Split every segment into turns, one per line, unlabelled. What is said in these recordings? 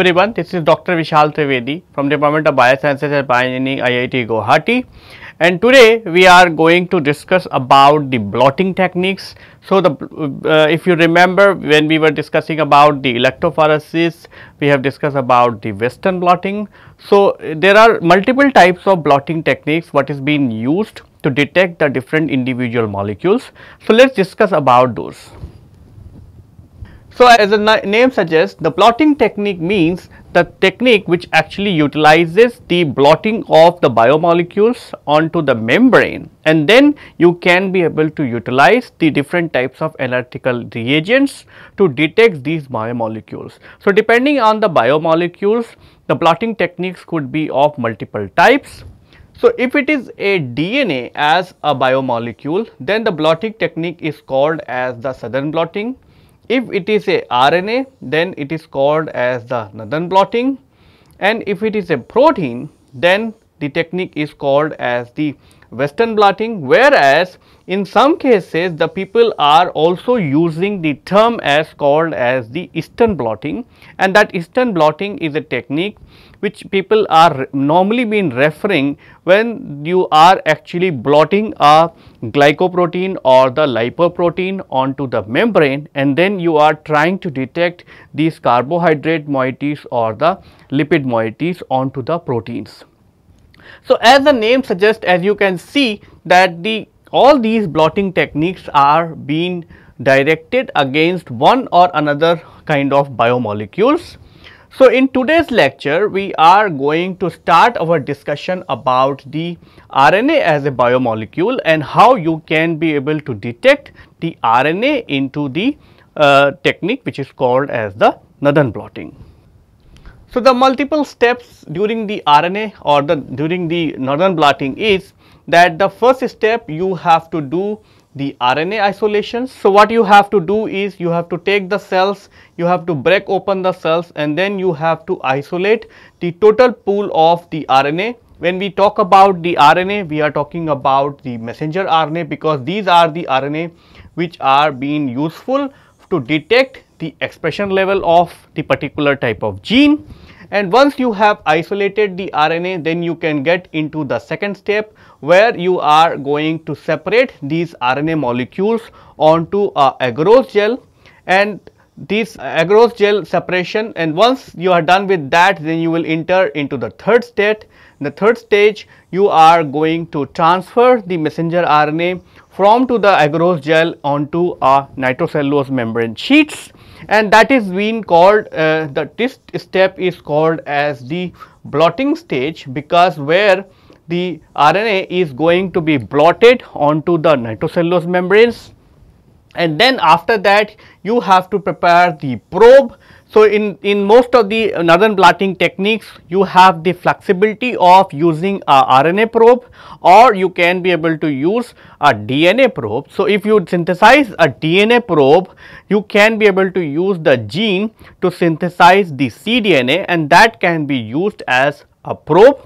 everyone, this is Dr. Vishal Trivedi from Department of Biosciences at Pioneering IIT Guwahati and today we are going to discuss about the blotting techniques. So, the uh, if you remember when we were discussing about the electrophoresis, we have discussed about the western blotting. So, there are multiple types of blotting techniques what is being used to detect the different individual molecules. So, let us discuss about those. So, as the name suggests, the blotting technique means the technique which actually utilizes the blotting of the biomolecules onto the membrane and then you can be able to utilize the different types of analytical reagents to detect these biomolecules. So, depending on the biomolecules, the blotting techniques could be of multiple types. So, if it is a DNA as a biomolecule, then the blotting technique is called as the southern blotting if it is a RNA, then it is called as the Northern blotting and if it is a protein, then the technique is called as the western blotting whereas in some cases the people are also using the term as called as the eastern blotting and that eastern blotting is a technique which people are normally been referring when you are actually blotting a glycoprotein or the lipoprotein onto the membrane and then you are trying to detect these carbohydrate moieties or the lipid moieties onto the proteins. So, as the name suggests as you can see that the all these blotting techniques are being directed against one or another kind of biomolecules so in today's lecture, we are going to start our discussion about the RNA as a biomolecule and how you can be able to detect the RNA into the uh, technique which is called as the Northern blotting. So the multiple steps during the RNA or the during the Northern blotting is that the first step you have to do the RNA isolation. So what you have to do is you have to take the cells, you have to break open the cells and then you have to isolate the total pool of the RNA. When we talk about the RNA, we are talking about the messenger RNA because these are the RNA which are being useful to detect the expression level of the particular type of gene. And once you have isolated the RNA, then you can get into the second step where you are going to separate these RNA molecules onto a agarose gel and this agarose gel separation and once you are done with that then you will enter into the third state. In the third stage you are going to transfer the messenger RNA from to the agarose gel onto a nitrocellulose membrane sheets and that is being called uh, the this step is called as the blotting stage because where the RNA is going to be blotted onto the nitrocellulose membranes and then after that you have to prepare the probe so, in, in most of the northern blotting techniques, you have the flexibility of using a RNA probe or you can be able to use a DNA probe. So, if you synthesize a DNA probe, you can be able to use the gene to synthesize the cDNA and that can be used as a probe.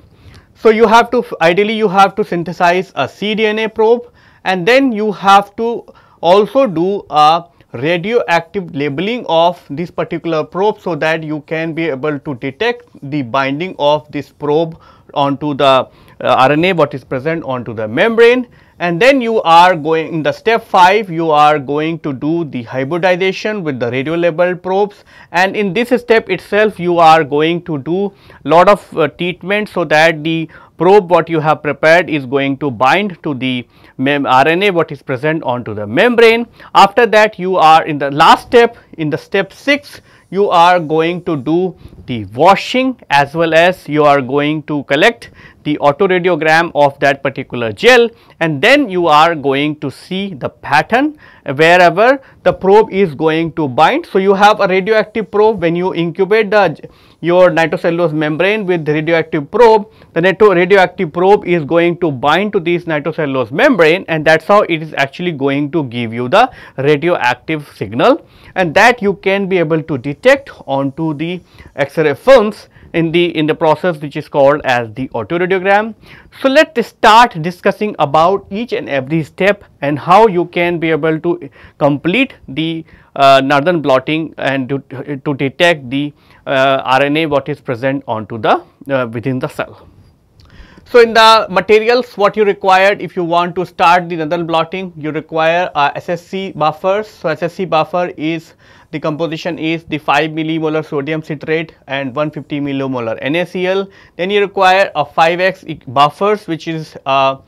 So, you have to ideally you have to synthesize a cDNA probe and then you have to also do a radioactive labeling of this particular probe so that you can be able to detect the binding of this probe onto the uh, RNA what is present onto the membrane and then you are going in the step 5 you are going to do the hybridization with the radio labeled probes and in this step itself you are going to do lot of uh, treatment so that the probe what you have prepared is going to bind to the RNA what is present onto the membrane. After that you are in the last step in the step 6 you are going to do the washing as well as you are going to collect the autoradiogram of that particular gel and then you are going to see the pattern wherever the probe is going to bind. So, you have a radioactive probe when you incubate the your nitrocellulose membrane with the radioactive probe, the radioactive probe is going to bind to this nitrocellulose membrane and that is how it is actually going to give you the radioactive signal and that you can be able to detect onto the X-ray films in the in the process which is called as the autoradiogram. So let's start discussing about each and every step and how you can be able to complete the uh, northern blotting and to, to detect the uh, RNA what is present onto the uh, within the cell. So, in the materials what you required if you want to start the Nodal blotting you require a uh, SSC buffers. So, SSC buffer is the composition is the 5 millimolar sodium citrate and 150 millimolar NaCl. Then you require a 5x buffers which is uh,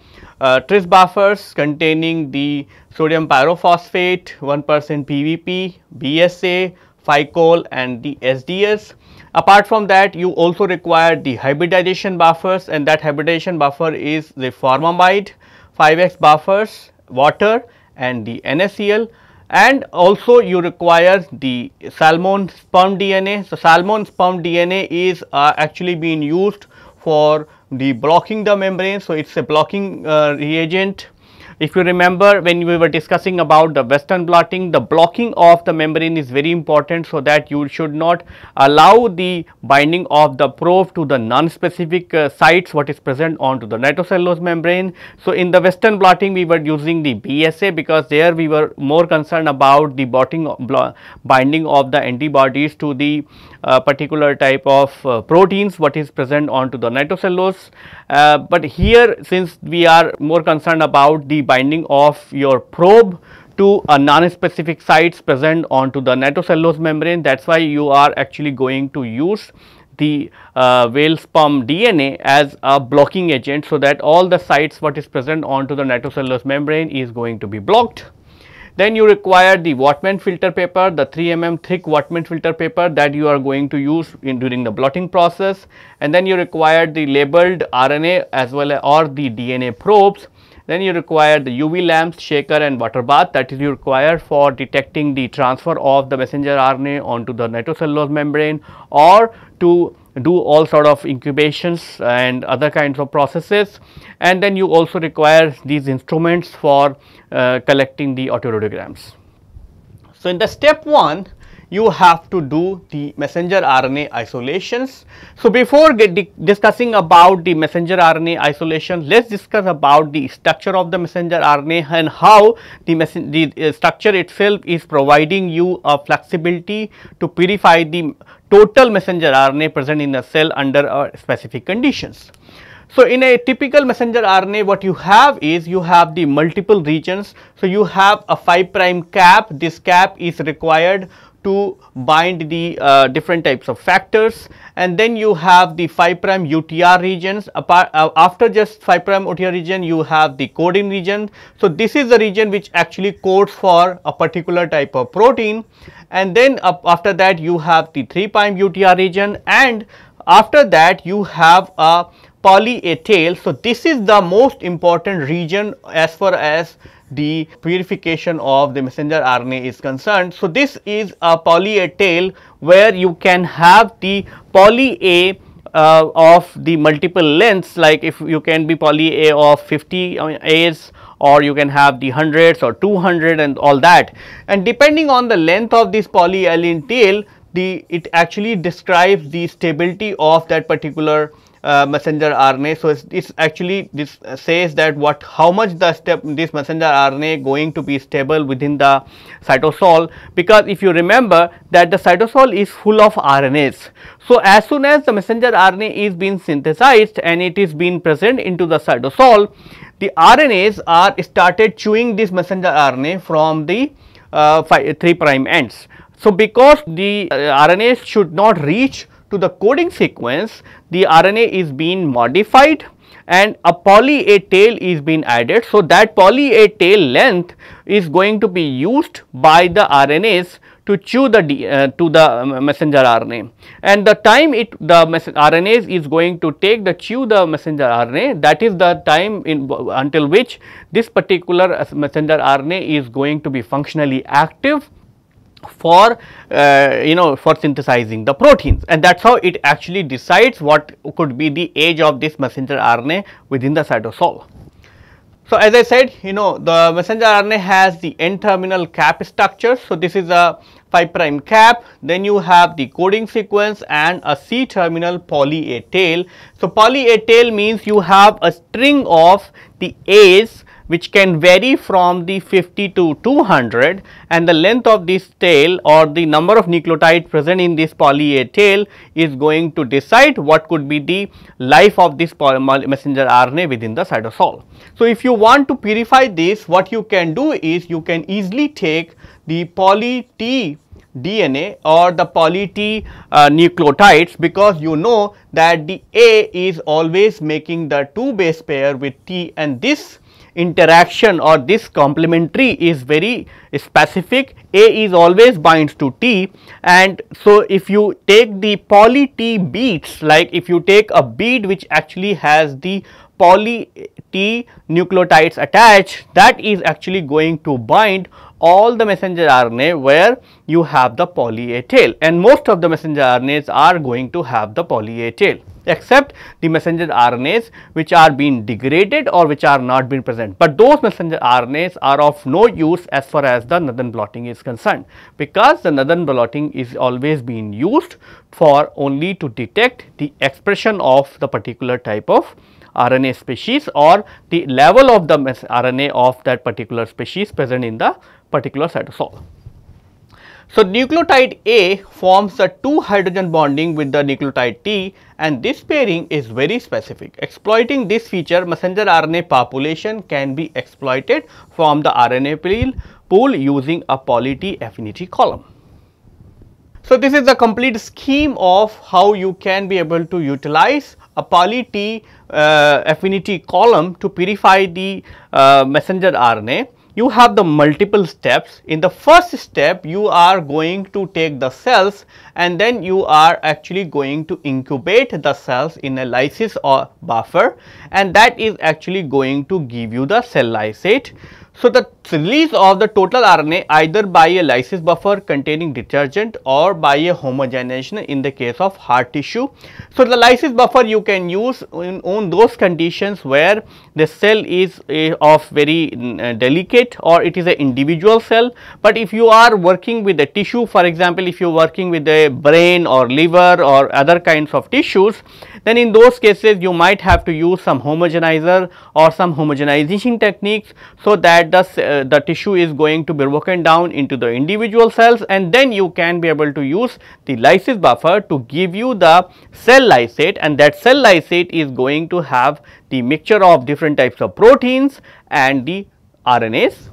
uh, tris buffers containing the sodium pyrophosphate, 1% PVP, BSA, FICOL and the SDS. Apart from that, you also require the hybridization buffers and that hybridization buffer is the formamide, 5x buffers, water and the NaCl and also you require the salmon sperm DNA. So, salmon sperm DNA is uh, actually being used for the blocking the membrane. So, it is a blocking uh, reagent if you remember when we were discussing about the western blotting the blocking of the membrane is very important so that you should not allow the binding of the probe to the non-specific uh, sites what is present onto the nitrocellulose membrane. So, in the western blotting we were using the BSA because there we were more concerned about the blotting, binding of the antibodies to the particular type of uh, proteins what is present onto the nitrocellulose. Uh, but here since we are more concerned about the binding of your probe to a non-specific sites present onto the nitrocellulose membrane that is why you are actually going to use the uh, whale sperm DNA as a blocking agent so that all the sites what is present onto the nitrocellulose membrane is going to be blocked. Then you require the Wattman filter paper, the 3 mm thick Wattman filter paper that you are going to use in during the blotting process. And then you require the labeled RNA as well as, or the DNA probes. Then you require the UV lamps, shaker and water bath that is you require for detecting the transfer of the messenger RNA onto the nitrocellulose membrane or to do all sort of incubations and other kinds of processes and then you also require these instruments for uh, collecting the autoradiograms. So, in the step 1 you have to do the messenger RNA isolations. So, before discussing about the messenger RNA isolation, let us discuss about the structure of the messenger RNA and how the, the uh, structure itself is providing you a flexibility to purify the total messenger RNA present in the cell under uh, specific conditions. So, in a typical messenger RNA what you have is you have the multiple regions. So, you have a 5 prime cap, this cap is required to bind the uh, different types of factors and then you have the 5 prime UTR regions apart, uh, after just 5 prime UTR region you have the coding region. So, this is the region which actually codes for a particular type of protein and then uh, after that you have the 3 prime UTR region and after that you have a polyethyl. So, this is the most important region as far as the purification of the messenger RNA is concerned. So, this is a polyethyl where you can have the poly A uh, of the multiple lengths like if you can be poly A of 50 A's or you can have the hundreds or 200 and all that and depending on the length of this polyalene tail the it actually describes the stability of that particular uh, messenger RNA. So, it's, it's actually this says that what how much the step this messenger RNA going to be stable within the cytosol because if you remember that the cytosol is full of RNAs. So, as soon as the messenger RNA is being synthesized and it is being present into the cytosol, the RNAs are started chewing this messenger RNA from the uh, 3 prime ends. So, because the uh, RNAs should not reach to the coding sequence, the RNA is being modified and a poly A tail is being added. So, that poly A tail length is going to be used by the RNAs to chew the D, uh, to the um, messenger RNA and the time it the RNAs is going to take the chew the messenger RNA that is the time in until which this particular uh, messenger RNA is going to be functionally active for uh, you know for synthesizing the proteins and that is how it actually decides what could be the age of this messenger RNA within the cytosol. So, as I said you know the messenger RNA has the N terminal cap structure. So, this is a 5 prime cap then you have the coding sequence and a C terminal poly A tail. So, poly A tail means you have a string of the A's which can vary from the 50 to 200 and the length of this tail or the number of nucleotide present in this poly A tail is going to decide what could be the life of this messenger RNA within the cytosol. So, if you want to purify this what you can do is you can easily take the poly T DNA or the poly T uh, nucleotides because you know that the A is always making the 2 base pair with T and this interaction or this complementary is very specific A is always binds to T and so if you take the poly T beads like if you take a bead which actually has the poly T nucleotides attached that is actually going to bind all the messenger RNA where you have the poly A tail and most of the messenger RNAs are going to have the poly A tail except the messenger RNAs which are being degraded or which are not being present. But those messenger RNAs are of no use as far as the northern blotting is concerned because the northern blotting is always being used for only to detect the expression of the particular type of RNA species or the level of the RNA of that particular species present in the particular cytosol. So nucleotide A forms a two hydrogen bonding with the nucleotide T and this pairing is very specific. Exploiting this feature messenger RNA population can be exploited from the RNA pool using a poly-T affinity column. So this is the complete scheme of how you can be able to utilize a poly-T uh, affinity column to purify the uh, messenger RNA you have the multiple steps. In the first step, you are going to take the cells and then you are actually going to incubate the cells in a lysis or buffer and that is actually going to give you the cell lysate so the release of the total RNA either by a lysis buffer containing detergent or by a homogenization in the case of heart tissue. So the lysis buffer you can use in, on those conditions where the cell is a, of very uh, delicate or it is an individual cell. But if you are working with a tissue for example if you are working with a brain or liver or other kinds of tissues then in those cases you might have to use some homogenizer or some homogenization techniques so that Thus, the, uh, the tissue is going to be broken down into the individual cells and then you can be able to use the lysis buffer to give you the cell lysate and that cell lysate is going to have the mixture of different types of proteins and the RNAs,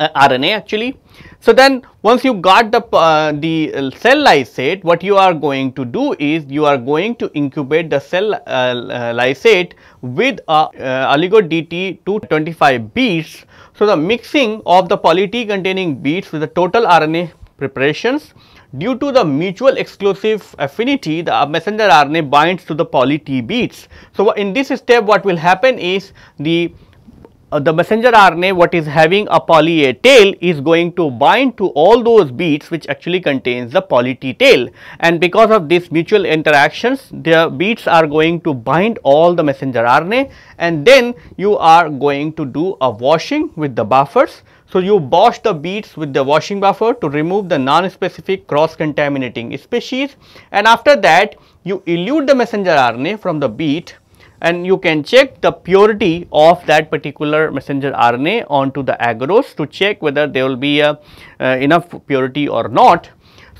uh, RNA actually so then once you got the, uh, the uh, cell lysate, what you are going to do is you are going to incubate the cell uh, uh lysate with a uh, oligo DT 225 beads. So the mixing of the poly T containing beads with the total RNA preparations due to the mutual exclusive affinity the uh, messenger RNA binds to the poly T beads. So in this step what will happen is the uh, the messenger RNA what is having a poly A tail is going to bind to all those beads which actually contains the poly T tail and because of these mutual interactions the beads are going to bind all the messenger RNA and then you are going to do a washing with the buffers. So, you wash the beads with the washing buffer to remove the non-specific cross-contaminating species and after that you elute the messenger RNA from the bead and you can check the purity of that particular messenger RNA onto the agarose to check whether there will be a, uh, enough purity or not.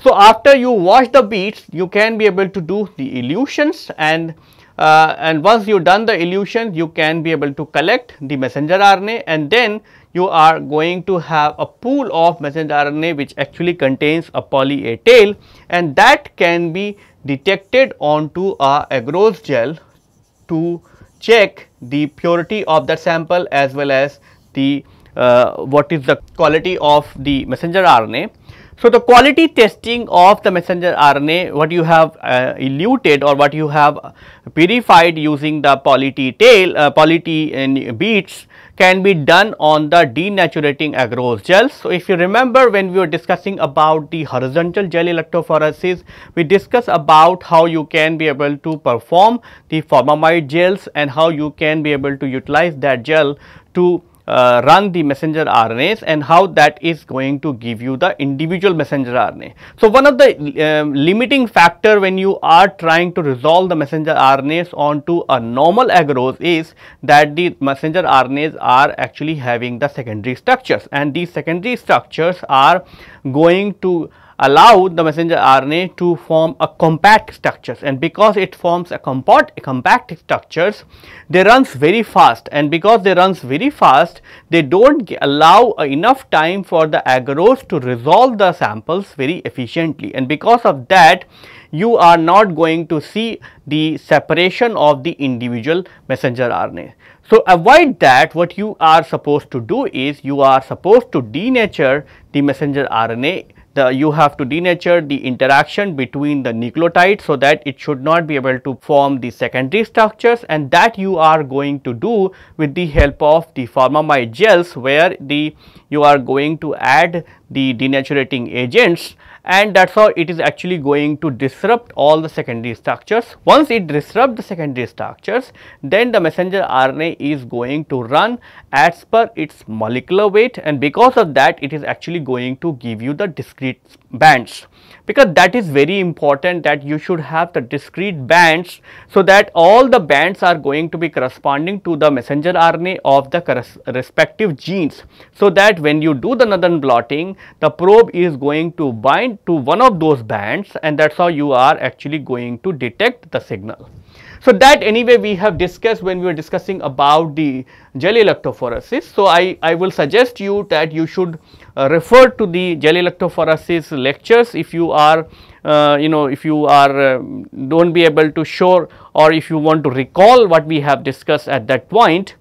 So, after you wash the beads you can be able to do the elutions and uh, and once you done the elution you can be able to collect the messenger RNA and then you are going to have a pool of messenger RNA which actually contains a poly A tail and that can be detected onto a agarose gel to check the purity of that sample as well as the uh, what is the quality of the messenger RNA. So, the quality testing of the messenger RNA what you have uh, eluted or what you have uh, purified using the poly T tail uh, poly T uh, beads can be done on the denaturating agarose gels. So, if you remember when we were discussing about the horizontal gel electrophoresis, we discussed about how you can be able to perform the formamide gels and how you can be able to utilize that gel to uh, run the messenger RNAs and how that is going to give you the individual messenger RNA. So, one of the uh, limiting factor when you are trying to resolve the messenger RNAs onto a normal agarose is that the messenger RNAs are actually having the secondary structures and these secondary structures are going to allow the messenger RNA to form a compact structures and because it forms a compact, a compact structures, they runs very fast and because they runs very fast, they don't allow enough time for the agarose to resolve the samples very efficiently and because of that, you are not going to see the separation of the individual messenger RNA. So, avoid that what you are supposed to do is you are supposed to denature the messenger RNA the, you have to denature the interaction between the nucleotide so that it should not be able to form the secondary structures and that you are going to do with the help of the formamide gels where the you are going to add the denaturating agents and that's how it is actually going to disrupt all the secondary structures. Once it disrupts the secondary structures, then the messenger RNA is going to run as per its molecular weight and because of that it is actually going to give you the discrete bands because that is very important that you should have the discrete bands so that all the bands are going to be corresponding to the messenger RNA of the respective genes. So that when you do the northern blotting the probe is going to bind to one of those bands and that is how you are actually going to detect the signal. So that anyway we have discussed when we were discussing about the gel electrophoresis. So I, I will suggest you that you should uh, refer to the gel electrophoresis lectures if you are uh, you know if you are uh, um, do not be able to show or if you want to recall what we have discussed at that point.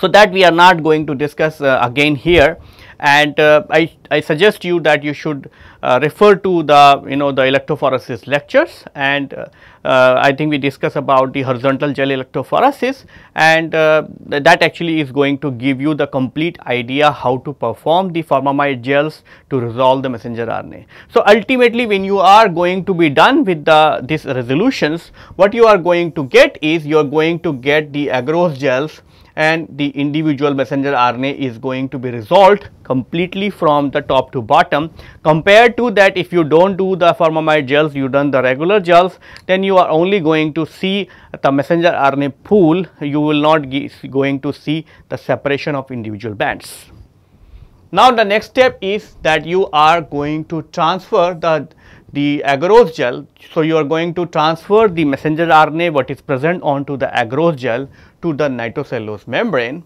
So that we are not going to discuss uh, again here and uh, I, I suggest you that you should uh, refer to the you know the electrophoresis lectures and uh, uh I think we discuss about the horizontal gel electrophoresis and uh, that actually is going to give you the complete idea how to perform the formamide gels to resolve the messenger RNA. So, ultimately when you are going to be done with the these resolutions what you are going to get is you are going to get the agarose gels and the individual messenger RNA is going to be resolved completely from the top to bottom compared to that if you do not do the formamide gels you done the regular gels then you are only going to see the messenger RNA pool you will not going to see the separation of individual bands. Now the next step is that you are going to transfer the the agarose gel. So, you are going to transfer the messenger RNA what is present onto the agarose gel to the nitrocellulose membrane.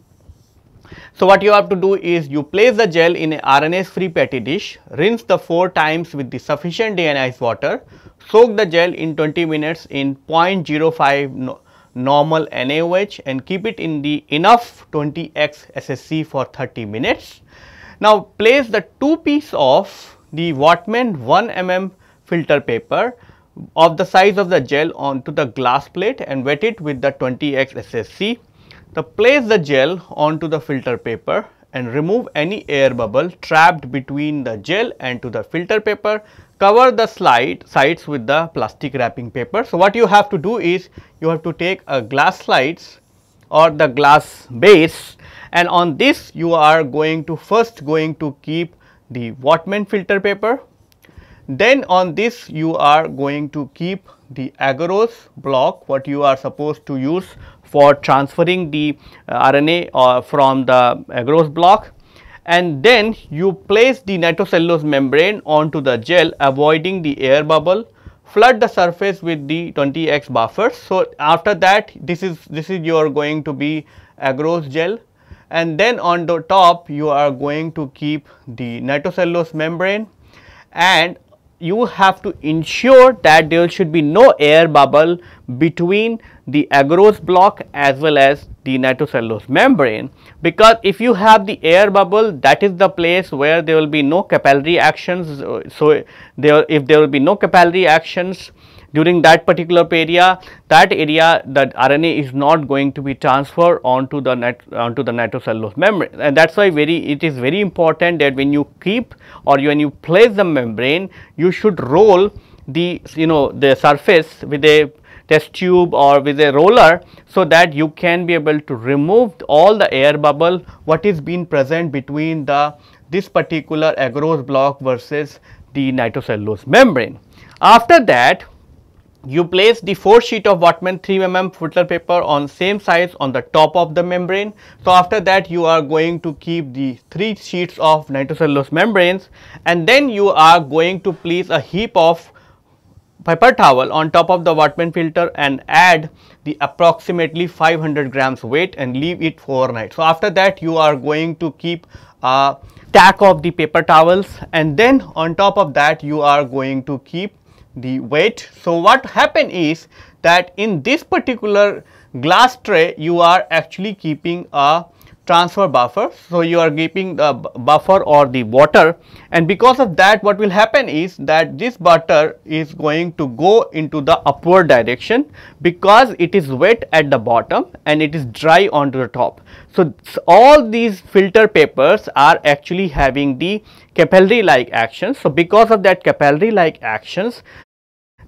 So, what you have to do is you place the gel in a RNase free petri dish, rinse the 4 times with the sufficient deionized water, soak the gel in 20 minutes in 0.05 no normal NaOH and keep it in the enough 20x SSC for 30 minutes. Now, place the 2 piece of the Wattman 1 mm filter paper of the size of the gel onto the glass plate and wet it with the 20x SSC. Now place the gel onto the filter paper and remove any air bubble trapped between the gel and to the filter paper. Cover the slide sides with the plastic wrapping paper. So what you have to do is you have to take a glass slides or the glass base and on this you are going to first going to keep the Wattman filter paper then on this you are going to keep the agarose block what you are supposed to use for transferring the uh, RNA uh, from the agarose block and then you place the nitrocellulose membrane onto the gel avoiding the air bubble flood the surface with the 20x buffers. So, after that this is this is your going to be agarose gel and then on the top you are going to keep the nitrocellulose membrane and you have to ensure that there should be no air bubble between the agarose block as well as the nitrocellulose membrane because if you have the air bubble that is the place where there will be no capillary actions so there if there will be no capillary actions during that particular area, that area that RNA is not going to be transferred onto the net, onto the nitrocellulose membrane and that is why very it is very important that when you keep or when you place the membrane you should roll the you know the surface with a test tube or with a roller so that you can be able to remove all the air bubble what is being present between the this particular agarose block versus the nitrocellulose membrane. After that you place the 4 sheet of Wattman 3 mm filter paper on same size on the top of the membrane. So after that you are going to keep the 3 sheets of nitrocellulose membranes and then you are going to place a heap of paper towel on top of the Wattman filter and add the approximately 500 grams weight and leave it for overnight. So after that you are going to keep a stack of the paper towels and then on top of that you are going to keep the weight. So, what happen is that in this particular glass tray you are actually keeping a transfer buffer. So, you are keeping the buffer or the water and because of that what will happen is that this butter is going to go into the upward direction because it is wet at the bottom and it is dry on the top. So, all these filter papers are actually having the capillary like actions. So, because of that capillary like actions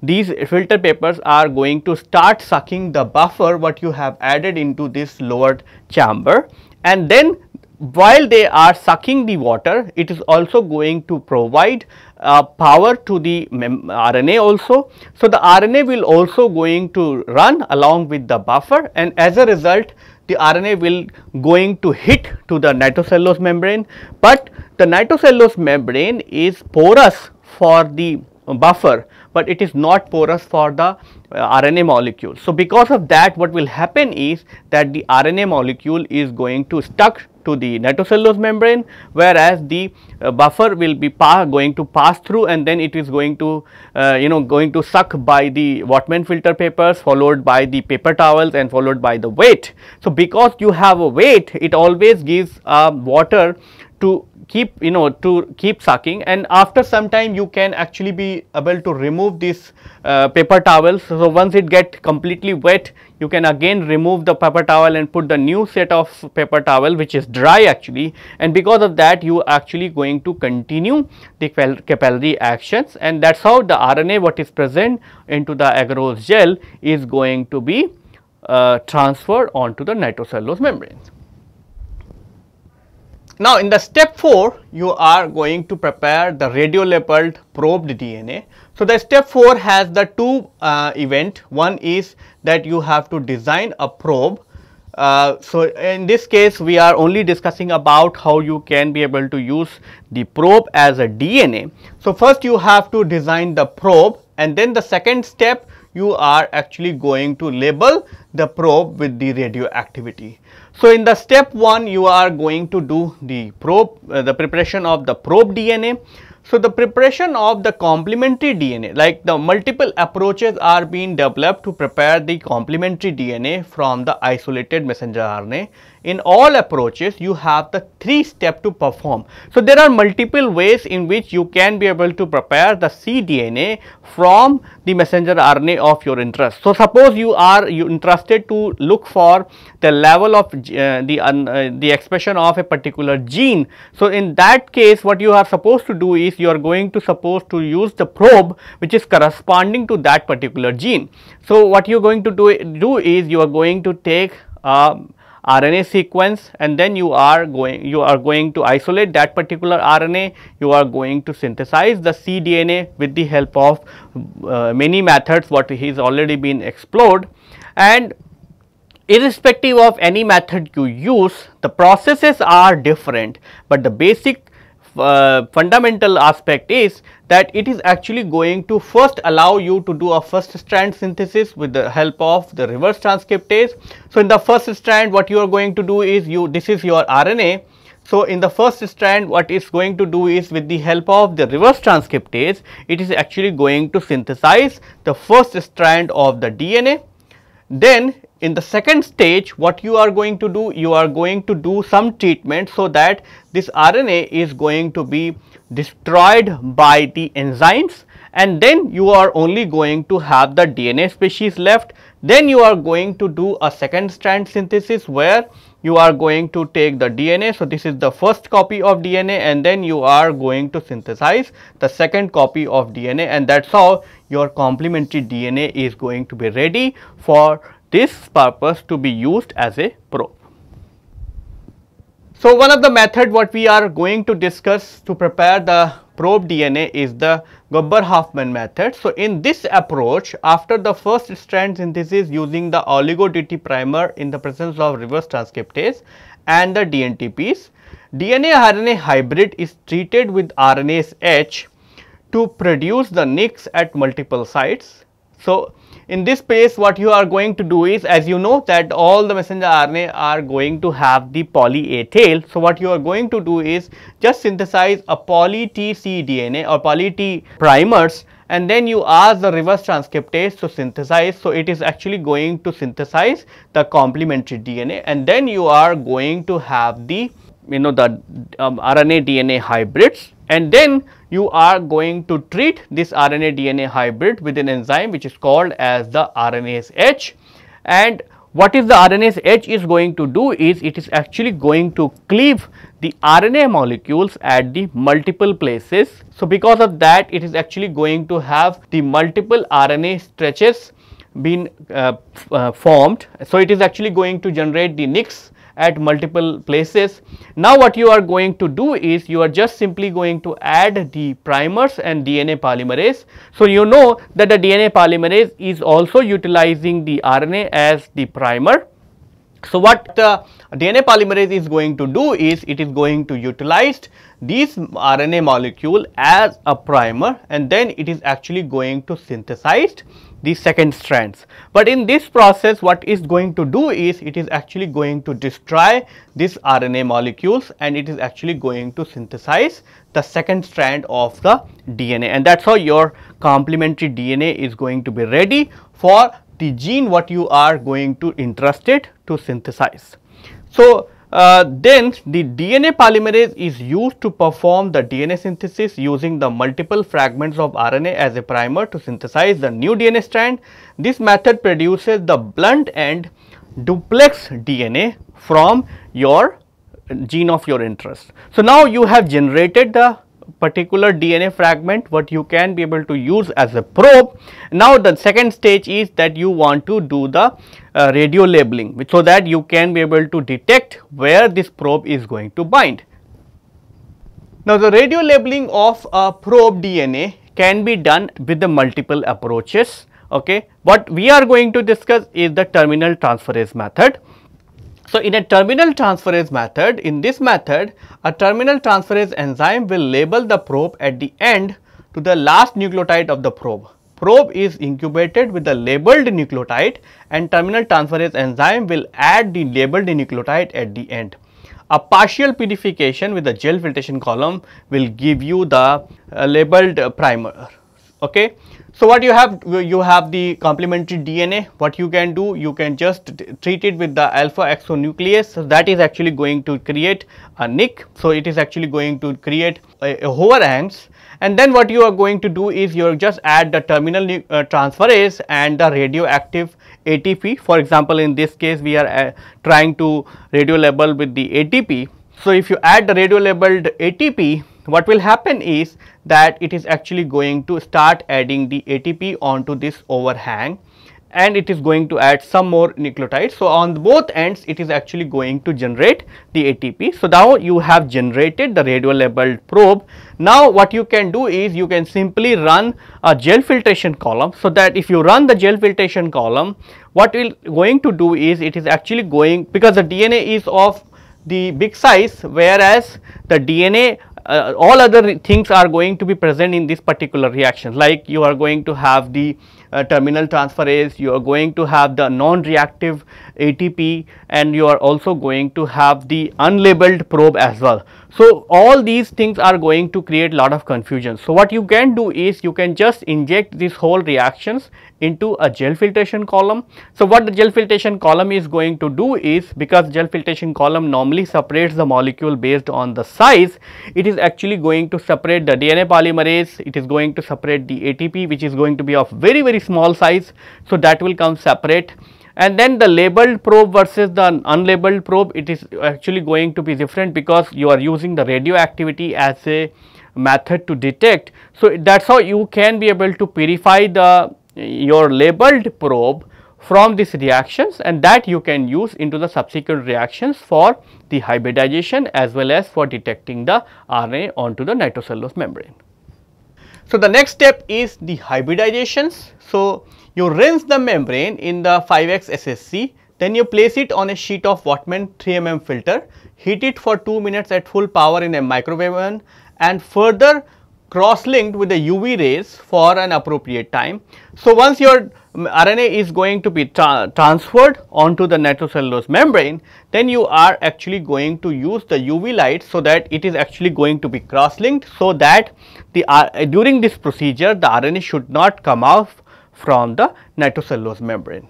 these filter papers are going to start sucking the buffer what you have added into this lowered chamber and then while they are sucking the water it is also going to provide uh, power to the RNA also. So, the RNA will also going to run along with the buffer and as a result the RNA will going to hit to the nitrocellulose membrane, but the nitrocellulose membrane is porous for the buffer but it is not porous for the uh, RNA molecule. So, because of that what will happen is that the RNA molecule is going to stuck to the nitrocellulose membrane whereas the uh, buffer will be going to pass through and then it is going to uh, you know going to suck by the Wattman filter papers followed by the paper towels and followed by the weight. So, because you have a weight it always gives uh, water to keep you know to keep sucking and after some time you can actually be able to remove this uh, paper towels so once it get completely wet you can again remove the paper towel and put the new set of paper towel which is dry actually and because of that you actually going to continue the capillary actions and that's how the RNA what is present into the agarose gel is going to be uh, transferred onto the nitrocellulose membranes. Now in the step 4 you are going to prepare the radio labeled probed DNA. So the step 4 has the two uh, event. One is that you have to design a probe. Uh, so in this case we are only discussing about how you can be able to use the probe as a DNA. So first you have to design the probe and then the second step you are actually going to label the probe with the radioactivity. So, in the step 1 you are going to do the probe, uh, the preparation of the probe DNA. So the preparation of the complementary DNA, like the multiple approaches are being developed to prepare the complementary DNA from the isolated messenger RNA. In all approaches, you have the three step to perform. So there are multiple ways in which you can be able to prepare the cDNA from the messenger RNA of your interest. So suppose you are you interested to look for the level of uh, the, uh, the expression of a particular gene. So, in that case what you are supposed to do is you are going to supposed to use the probe which is corresponding to that particular gene. So, what you are going to do, do is you are going to take a RNA sequence and then you are going you are going to isolate that particular RNA you are going to synthesize the cDNA with the help of uh, many methods what has already been explored and irrespective of any method you use the processes are different but the basic uh, fundamental aspect is that it is actually going to first allow you to do a first strand synthesis with the help of the reverse transcriptase. So, in the first strand what you are going to do is you this is your RNA. So, in the first strand what it's going to do is with the help of the reverse transcriptase it is actually going to synthesize the first strand of the DNA. Then in the second stage, what you are going to do, you are going to do some treatment so that this RNA is going to be destroyed by the enzymes and then you are only going to have the DNA species left. Then you are going to do a second strand synthesis where you are going to take the DNA. So, this is the first copy of DNA and then you are going to synthesize the second copy of DNA and that is how your complementary DNA is going to be ready for this purpose to be used as a probe. So, one of the method what we are going to discuss to prepare the probe DNA is the Gobber-Hoffman method. So, in this approach after the first strand synthesis using the oligo DT primer in the presence of reverse transcriptase and the DNTPs, DNA RNA hybrid is treated with RNase H to produce the nicks at multiple sites. So, in this space what you are going to do is as you know that all the messenger RNA are going to have the poly A tail. So what you are going to do is just synthesize a poly T cDNA or poly T primers and then you ask the reverse transcriptase to synthesize. So it is actually going to synthesize the complementary DNA and then you are going to have the you know the um, RNA DNA hybrids and then you are going to treat this RNA DNA hybrid with an enzyme which is called as the RNase H and what is the RNase H is going to do is it is actually going to cleave the RNA molecules at the multiple places. So, because of that it is actually going to have the multiple RNA stretches been uh, uh, formed. So, it is actually going to generate the nicks at multiple places. Now what you are going to do is you are just simply going to add the primers and DNA polymerase. So you know that the DNA polymerase is also utilizing the RNA as the primer. So what the DNA polymerase is going to do is it is going to utilize this RNA molecule as a primer and then it is actually going to synthesize the second strands. But in this process what is going to do is it is actually going to destroy these RNA molecules and it is actually going to synthesize the second strand of the DNA and that is how your complementary DNA is going to be ready for the gene what you are going to interested to synthesize. So, uh, then the DNA polymerase is used to perform the DNA synthesis using the multiple fragments of RNA as a primer to synthesize the new DNA strand. This method produces the blunt end duplex DNA from your gene of your interest. So, now you have generated the particular DNA fragment what you can be able to use as a probe. Now the second stage is that you want to do the uh, radio labeling so that you can be able to detect where this probe is going to bind. Now the radio labeling of a probe DNA can be done with the multiple approaches okay. What we are going to discuss is the terminal transferase method. So in a terminal transferase method, in this method, a terminal transferase enzyme will label the probe at the end to the last nucleotide of the probe. Probe is incubated with the labeled nucleotide and terminal transferase enzyme will add the labeled nucleotide at the end. A partial purification with the gel filtration column will give you the uh, labeled primer. Okay. So what you have, you have the complementary DNA, what you can do, you can just treat it with the alpha exonuclease so that is actually going to create a nick. So it is actually going to create a, a overhangs and then what you are going to do is you are just add the terminal uh, transferase and the radioactive ATP. For example, in this case we are uh, trying to radio label with the ATP. So if you add the radio labeled ATP, what will happen is that it is actually going to start adding the ATP onto this overhang and it is going to add some more nucleotides. So, on both ends it is actually going to generate the ATP. So, now you have generated the labeled probe. Now, what you can do is you can simply run a gel filtration column. So, that if you run the gel filtration column what will going to do is it is actually going because the DNA is of the big size whereas the DNA uh, all other things are going to be present in this particular reaction like you are going to have the uh, terminal transferase, you are going to have the non-reactive ATP and you are also going to have the unlabeled probe as well. So, all these things are going to create lot of confusion. So, what you can do is you can just inject these whole reactions into a gel filtration column. So, what the gel filtration column is going to do is because gel filtration column normally separates the molecule based on the size, it is actually going to separate the DNA polymerase, it is going to separate the ATP which is going to be of very very small size. So, that will come separate and then the labeled probe versus the unlabeled probe it is actually going to be different because you are using the radioactivity as a method to detect. So, that is how you can be able to purify the your labeled probe from these reactions and that you can use into the subsequent reactions for the hybridization as well as for detecting the RNA onto the nitrocellulose membrane. So, the next step is the hybridizations. So, you rinse the membrane in the 5x SSC, then you place it on a sheet of Wattman 3mm filter, heat it for 2 minutes at full power in a microwave oven and further cross-linked with the UV rays for an appropriate time. So, once your RNA is going to be tra transferred onto the nitrocellulose membrane, then you are actually going to use the UV light so that it is actually going to be cross-linked so that the uh, during this procedure the RNA should not come off from the nitrocellulose membrane.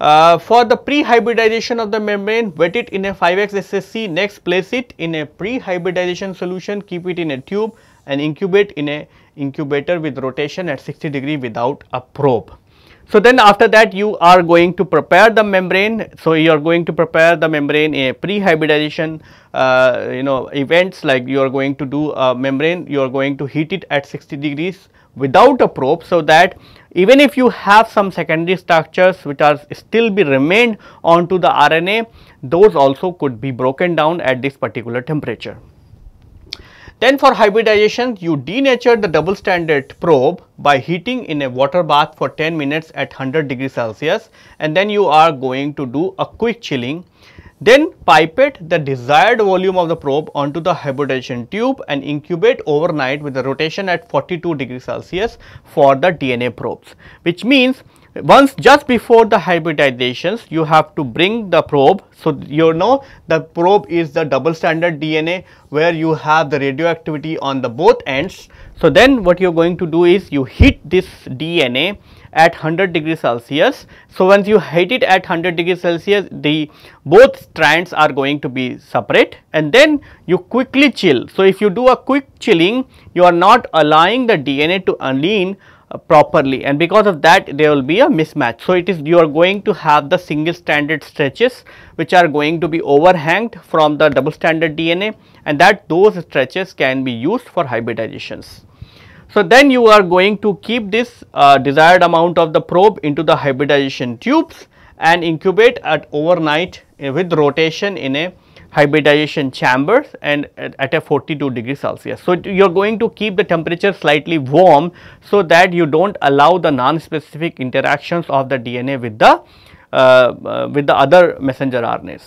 Uh, for the pre-hybridization of the membrane, wet it in a 5x SSC, next place it in a pre-hybridization solution, keep it in a tube and incubate in a incubator with rotation at 60 degree without a probe. So then after that you are going to prepare the membrane. So you are going to prepare the membrane a pre-hybridization uh, you know events like you are going to do a membrane you are going to heat it at 60 degrees without a probe so that even if you have some secondary structures which are still be remained onto the RNA, those also could be broken down at this particular temperature. Then for hybridization, you denature the double stranded probe by heating in a water bath for 10 minutes at 100 degrees Celsius and then you are going to do a quick chilling then pipette the desired volume of the probe onto the hybridization tube and incubate overnight with the rotation at 42 degrees Celsius for the DNA probes. Which means once just before the hybridizations you have to bring the probe. So, you know the probe is the double stranded DNA where you have the radioactivity on the both ends. So, then what you are going to do is you heat this DNA at 100 degrees Celsius. So, once you heat it at 100 degrees Celsius, the both strands are going to be separate and then you quickly chill. So, if you do a quick chilling, you are not allowing the DNA to unlean uh, properly and because of that there will be a mismatch. So, it is you are going to have the single stranded stretches which are going to be overhanged from the double stranded DNA and that those stretches can be used for hybridizations. So, then you are going to keep this uh, desired amount of the probe into the hybridization tubes and incubate at overnight eh, with rotation in a hybridization chambers and at, a 42 degree Celsius. So, you are going to keep the temperature slightly warm so that you do not allow the non-specific interactions of the DNA with the uh, uh, with the other messenger RNAs.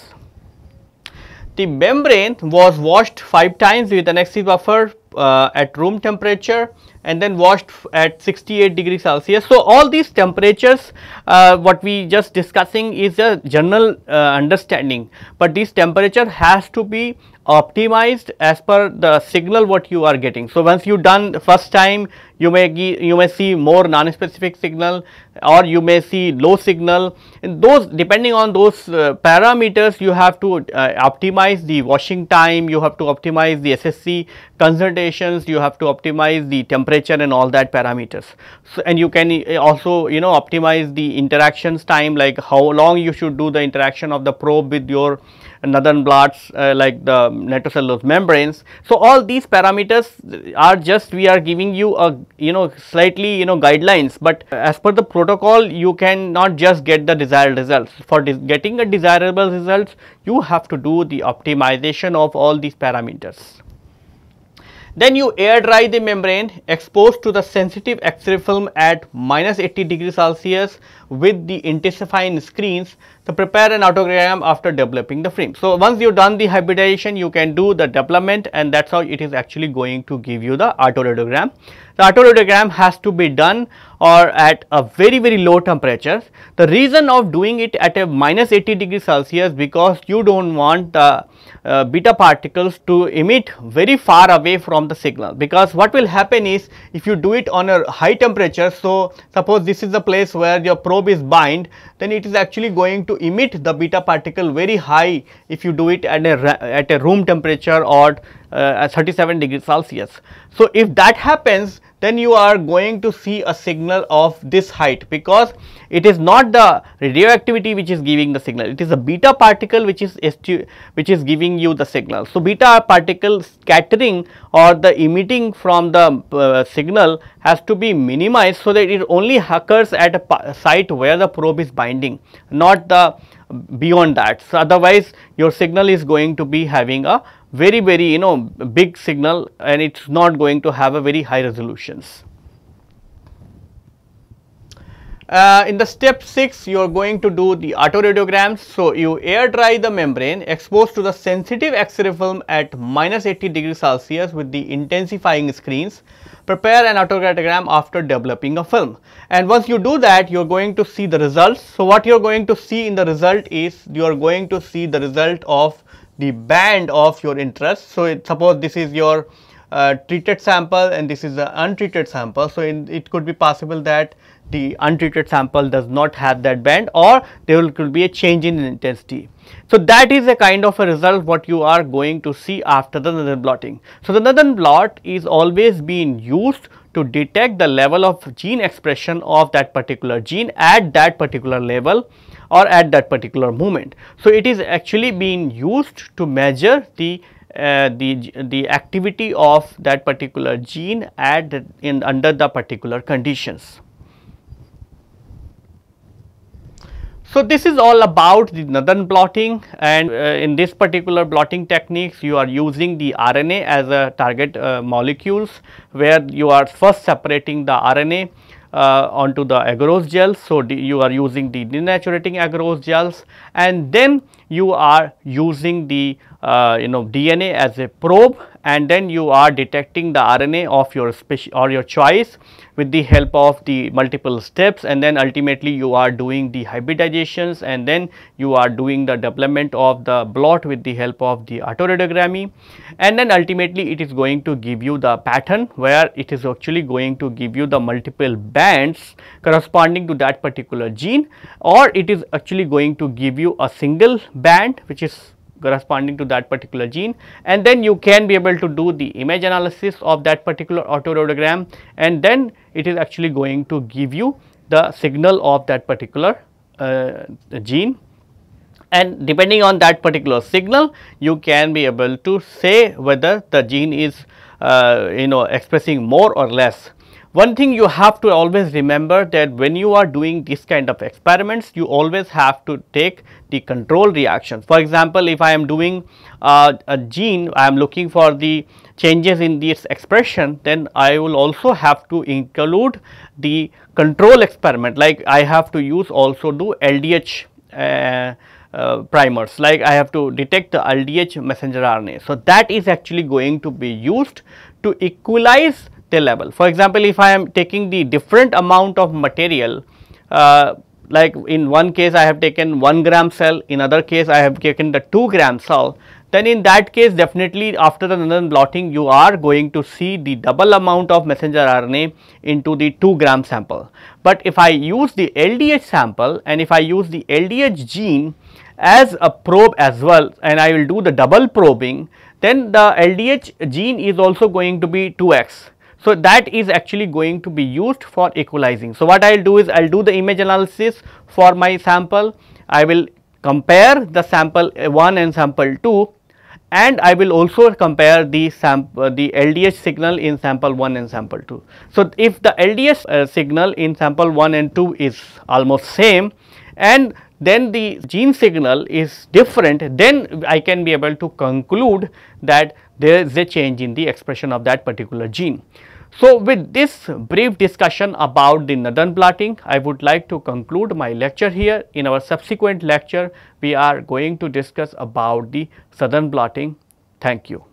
The membrane was washed 5 times with an XC buffer uh, at room temperature and then washed at 68 degrees Celsius. So, all these temperatures uh, what we just discussing is a general uh, understanding, but this temperature has to be optimized as per the signal what you are getting. So, once you done first time you may you may see more non-specific signal or you may see low signal and those depending on those uh, parameters you have to uh, optimize the washing time, you have to optimize the SSC concentrations, you have to optimize the temperature and all that parameters. So, and you can uh, also you know optimize the interactions time like how long you should do the interaction of the probe with your northern blots uh, like the nitrocellulose membranes. So, all these parameters are just we are giving you a you know slightly you know guidelines, but as per the protocol you can not just get the desired results. For getting a desirable results you have to do the optimization of all these parameters. Then you air dry the membrane exposed to the sensitive X-ray film at minus 80 degrees Celsius with the intensifying screens so prepare an autogram after developing the frame. So once you've done the hybridization, you can do the development and that's how it is actually going to give you the autoradiogram. The autoradiogram has to be done or at a very very low temperature. The reason of doing it at a minus 80 degrees Celsius because you don't want the uh, beta particles to emit very far away from the signal because what will happen is if you do it on a high temperature so suppose this is the place where your probe is bind then it is actually going to emit the beta particle very high if you do it at a at a room temperature or uh, at 37 degrees celsius so if that happens then you are going to see a signal of this height because it is not the radioactivity which is giving the signal it is a beta particle which is which is giving you the signal so beta particle scattering or the emitting from the uh, signal has to be minimized so that it only occurs at a site where the probe is binding not the beyond that so otherwise your signal is going to be having a very very you know big signal and it is not going to have a very high resolutions. Uh, in the step 6 you are going to do the autoradiograms. So, you air dry the membrane exposed to the sensitive X-ray film at minus 80 degrees Celsius with the intensifying screens. Prepare an autoradiogram after developing a film and once you do that you are going to see the results. So, what you are going to see in the result is you are going to see the result of the band of your interest. So, it, suppose this is your uh, treated sample and this is the untreated sample. So, in, it could be possible that the untreated sample does not have that band or there will, could be a change in intensity. So, that is a kind of a result what you are going to see after the northern blotting. So, the northern blot is always being used to detect the level of gene expression of that particular gene at that particular level or at that particular moment. So, it is actually being used to measure the uh, the the activity of that particular gene at in under the particular conditions. So this is all about the northern blotting and uh, in this particular blotting techniques you are using the RNA as a target uh, molecules where you are first separating the RNA uh, onto the agarose gels. So, you are using the denaturating agarose gels and then you are using the uh, you know DNA as a probe and then you are detecting the RNA of your species or your choice with the help of the multiple steps and then ultimately you are doing the hybridizations and then you are doing the development of the blot with the help of the autoradiography and then ultimately it is going to give you the pattern where it is actually going to give you the multiple bands corresponding to that particular gene or it is actually going to give you a single band which is corresponding to that particular gene and then you can be able to do the image analysis of that particular autorodogram and then it is actually going to give you the signal of that particular uh, gene and depending on that particular signal you can be able to say whether the gene is uh, you know expressing more or less one thing you have to always remember that when you are doing this kind of experiments, you always have to take the control reaction. For example, if I am doing uh, a gene, I am looking for the changes in this expression, then I will also have to include the control experiment like I have to use also do LDH uh, uh, primers like I have to detect the LDH messenger RNA. So, that is actually going to be used to equalize level. For example, if I am taking the different amount of material uh, like in one case I have taken 1 gram cell, in other case I have taken the 2 gram cell, then in that case definitely after the Nandan blotting you are going to see the double amount of messenger RNA into the 2 gram sample. But if I use the LDH sample and if I use the LDH gene as a probe as well and I will do the double probing, then the LDH gene is also going to be 2x so that is actually going to be used for equalizing. So what I will do is I will do the image analysis for my sample. I will compare the sample 1 and sample 2 and I will also compare the sample uh, the LDH signal in sample 1 and sample 2. So if the LDH uh, signal in sample 1 and 2 is almost same and then the gene signal is different then I can be able to conclude that there is a change in the expression of that particular gene. So, with this brief discussion about the northern blotting, I would like to conclude my lecture here. In our subsequent lecture, we are going to discuss about the southern blotting. Thank you.